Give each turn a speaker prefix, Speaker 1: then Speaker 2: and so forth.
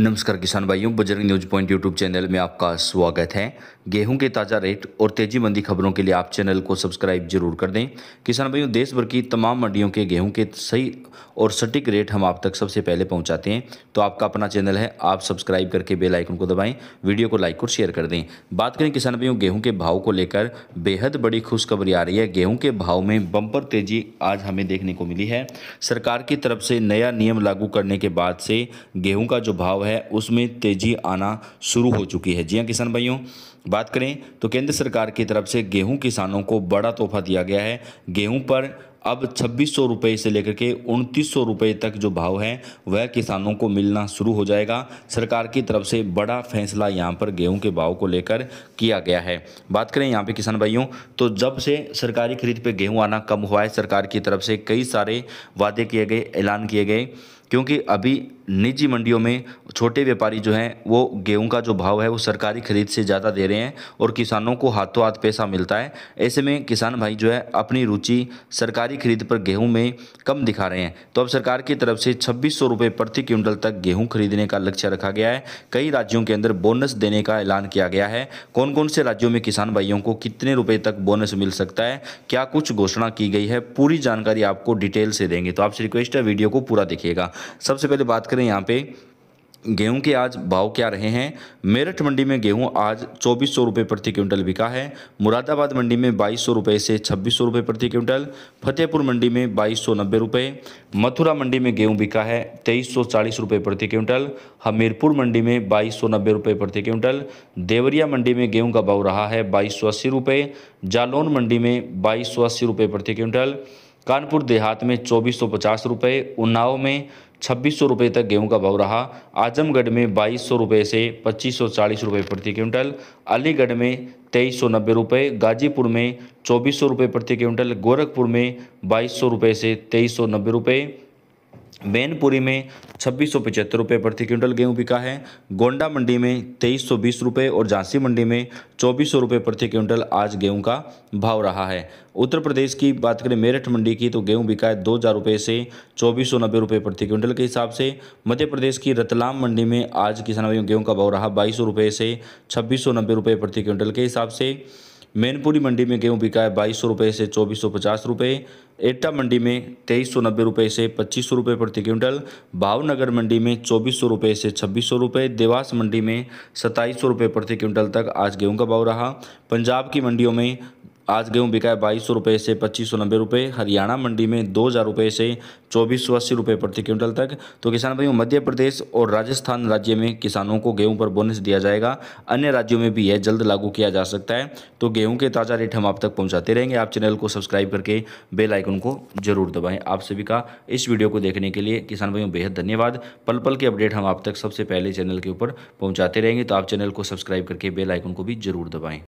Speaker 1: नमस्कार किसान भाइयों Bajrang news point YouTube channel में आपका स्वागत है गेहूं के ताज़ा रेट और तेजी मंदी खबरों के लिए आप चैनल को सब्सक्राइब जरूर कर दें किसान भाइयों देश भर की तमाम मंडियों के गेहूं के सही और सटीक रेट हम आप तक सबसे पहले पहुंचाते हैं तो आपका अपना चैनल है आप सब्सक्राइब करके बेलाइकन को दबाएँ वीडियो को लाइक और शेयर कर दें बात करें किसान भाइयों गेहूँ के भाव को लेकर बेहद बड़ी खुशखबरी आ रही है गेहूँ के भाव में बम्पर तेजी आज हमें देखने को मिली है सरकार की तरफ से नया नियम लागू करने के बाद से गेहूँ का जो भाव है है उसमें तेज़ी आना शुरू हो चुकी है जी हाँ किसान भाइयों बात करें तो केंद्र सरकार की तरफ से गेहूं किसानों को बड़ा तोहफा दिया गया है गेहूं पर अब छब्बीस सौ रुपये से लेकर के उनतीस सौ रुपये तक जो भाव है वह किसानों को मिलना शुरू हो जाएगा सरकार की तरफ से बड़ा फैसला यहाँ पर गेहूँ के भाव को लेकर किया गया है बात करें यहाँ पे किसान भाइयों तो जब से सरकारी खरीद पे गेहूँ आना कम हुआ है सरकार की तरफ से कई सारे वादे किए गए ऐलान किए गए क्योंकि अभी निजी मंडियों में छोटे व्यापारी जो हैं वो गेहूं का जो भाव है वो सरकारी खरीद से ज़्यादा दे रहे हैं और किसानों को हाथों हाथ पैसा मिलता है ऐसे में किसान भाई जो है अपनी रुचि सरकारी खरीद पर गेहूं में कम दिखा रहे हैं तो अब सरकार की तरफ से छब्बीस सौ प्रति क्विंटल तक गेहूं खरीदने का लक्ष्य रखा गया है कई राज्यों के अंदर बोनस देने का ऐलान किया गया है कौन कौन से राज्यों में किसान भाइयों को कितने रुपये तक बोनस मिल सकता है क्या कुछ घोषणा की गई है पूरी जानकारी आपको डिटेल से देंगे तो आपसे रिक्वेस्ट है वीडियो को पूरा देखिएगा सबसे पहले बात करें यहाँ पे गेहूं के आज भाव क्या रहे हैं मेरठ मंडी में गेहूं आज चौबीस सौ रुपये प्रति क्विंटल बिका है मुरादाबाद मंडी में बाईस सौ रुपये से छब्बीस सौ रुपये प्रति क्विंटल फतेहपुर मंडी में बाईस सौ नब्बे रुपये मथुरा मंडी में गेहूं बिका है तेईस सौ चालीस रुपये प्रति क्विंटल हमीरपुर मंडी में बाईस सौ नब्बे रुपये प्रति क्विंटल देवरिया मंडी में गेहूँ का भाव रहा है बाईस सौ अस्सी रुपये जालौन मंडी में बाईस सौ अस्सी रुपये प्रति क्विंटल कानपुर देहात में चौबीस सौ पचास रुपये उन्नाव में छब्बीस सौ रुपये तक गेहूं का भाव रहा आजमगढ़ में बाईस सौ रुपये से पच्चीस सौ चालीस रुपये प्रति क्विंटल अलीगढ़ में तेईस सौ नब्बे रुपये गाजीपुर में चौबीस सौ रुपये प्रति क्विंटल गोरखपुर में बाईस सौ रुपये से तेईस सौ नब्बे रुपये बैनपुरी में छब्बीस सौ पचहत्तर रुपये प्रति क्विंटल गेहूं बिका है गोंडा मंडी में तेईस सौ बीस रुपये और झांसी मंडी में चौबीस सौ रुपये प्रति क्विंटल आज गेहूं का भाव रहा है उत्तर प्रदेश की बात करें मेरठ मंडी की तो गेहूं बिका है दो हज़ार रुपये से चौबीस सौ नब्बे रुपये प्रति क्विंटल के हिसाब से मध्य प्रदेश की रतलाम मंडी में आज किसान भाइयों गेहूँ का भाव रहा बाईस सौ रुपये से छब्बीस सौ नब्बे रुपये प्रति क्विंटल के हिसाब से मैनपुरी मंडी में गेहूँ बिका है बाईस सौ रुपये से चौबीस सौ पचास रुपये एटा मंडी में तेईस सौ नब्बे रुपये से पच्चीस सौ रुपये प्रति क्विंटल भावनगर मंडी में चौबीस सौ रुपये से छब्बीस सौ रुपये देवास मंडी में सत्ताईस सौ रुपये प्रति क्विंटल तक आज गेहूं का भाव रहा पंजाब की मंडियों में आज गेहूं बिका है बाईस सौ रुपये से पच्चीस सौ नब्बे रुपये हरियाणा मंडी में दो हज़ार रुपये से चौबीस सौ अस्सी रुपये प्रति क्विंटल तक तो किसान भाइयों मध्य प्रदेश और राजस्थान राज्य में किसानों को गेहूं पर बोनस दिया जाएगा अन्य राज्यों में भी यह जल्द लागू किया जा सकता है तो गेहूँ के ताज़ा रेट हम आप तक पहुँचाते रहेंगे आप चैनल को सब्सक्राइब करके बेलाइकन को जरूर दबाएँ आप सभी का इस वीडियो को देखने के लिए किसान भाइयों बेहद धन्यवाद पल पल के अपडेट हम आप तक सबसे पहले चैनल के ऊपर पहुँचाते रहेंगे तो आप चैनल को सब्सक्राइब करके बेलाइकन को भी जरूर दबाएँ